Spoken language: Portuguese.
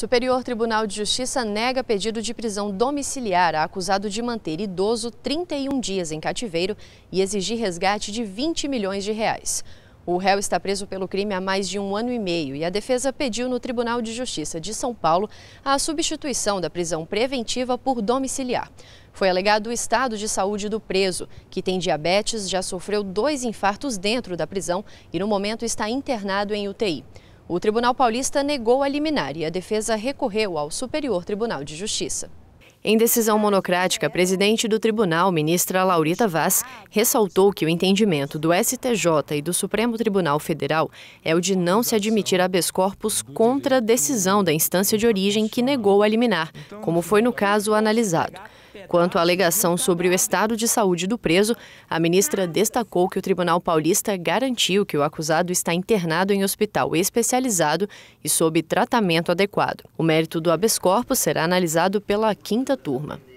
Superior Tribunal de Justiça nega pedido de prisão domiciliar a acusado de manter idoso 31 dias em cativeiro e exigir resgate de 20 milhões de reais. O réu está preso pelo crime há mais de um ano e meio e a defesa pediu no Tribunal de Justiça de São Paulo a substituição da prisão preventiva por domiciliar. Foi alegado o estado de saúde do preso, que tem diabetes, já sofreu dois infartos dentro da prisão e no momento está internado em UTI. O Tribunal Paulista negou a liminar e a defesa recorreu ao Superior Tribunal de Justiça. Em decisão monocrática, a presidente do tribunal, ministra Laurita Vaz, ressaltou que o entendimento do STJ e do Supremo Tribunal Federal é o de não se admitir habeas corpus contra a decisão da instância de origem que negou a liminar, como foi no caso analisado. Quanto à alegação sobre o estado de saúde do preso, a ministra destacou que o Tribunal Paulista garantiu que o acusado está internado em hospital especializado e sob tratamento adequado. O mérito do habeas corpus será analisado pela quinta turma.